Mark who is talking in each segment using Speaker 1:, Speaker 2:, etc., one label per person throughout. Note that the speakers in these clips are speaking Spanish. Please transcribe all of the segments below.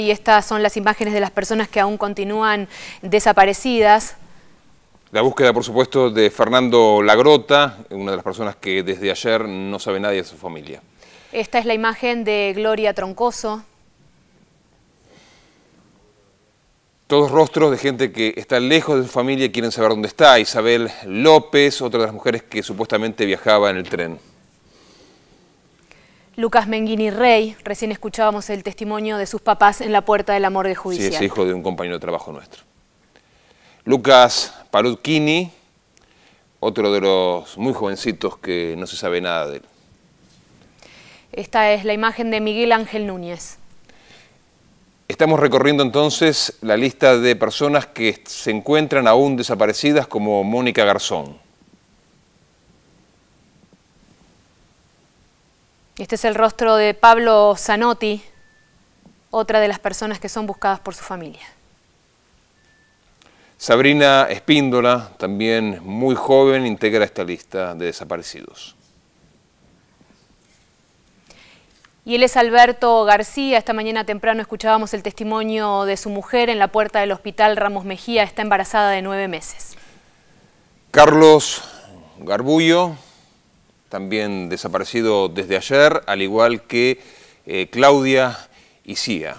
Speaker 1: Y estas son las imágenes de las personas que aún continúan desaparecidas.
Speaker 2: La búsqueda, por supuesto, de Fernando Lagrota, una de las personas que desde ayer no sabe nadie de su familia.
Speaker 1: Esta es la imagen de Gloria Troncoso.
Speaker 2: Todos rostros de gente que está lejos de su familia y quieren saber dónde está. Isabel López, otra de las mujeres que supuestamente viajaba en el tren.
Speaker 1: Lucas Menguini Rey. Recién escuchábamos el testimonio de sus papás en la puerta del amor de judicial. Sí, es hijo
Speaker 2: de un compañero de trabajo nuestro. Lucas Palutchini, otro de los muy jovencitos que no se sabe nada de él.
Speaker 1: Esta es la imagen de Miguel Ángel Núñez.
Speaker 2: Estamos recorriendo entonces la lista de personas que se encuentran aún desaparecidas como Mónica Garzón.
Speaker 1: Este es el rostro de Pablo Zanotti, otra de las personas que son buscadas por su familia.
Speaker 2: Sabrina Espíndola, también muy joven, integra esta lista de desaparecidos.
Speaker 1: Y él es Alberto García. Esta mañana temprano escuchábamos el testimonio de su mujer en la puerta del hospital Ramos Mejía. Está embarazada de nueve meses.
Speaker 2: Carlos Garbullo, también desaparecido desde ayer, al igual que eh, Claudia y Cía.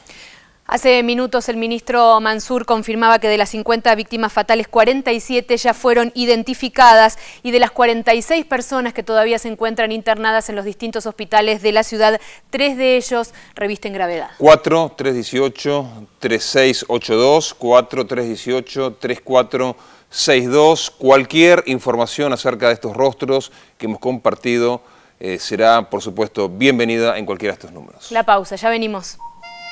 Speaker 1: Hace minutos el ministro Mansur confirmaba que de las 50 víctimas fatales, 47 ya fueron identificadas y de las 46 personas que todavía se encuentran internadas en los distintos hospitales de la ciudad, tres de ellos revisten gravedad.
Speaker 2: 4, 3682, 4, 3462. Cualquier información acerca de estos rostros que hemos compartido eh, será, por supuesto, bienvenida en cualquiera de estos números.
Speaker 1: La pausa, ya venimos.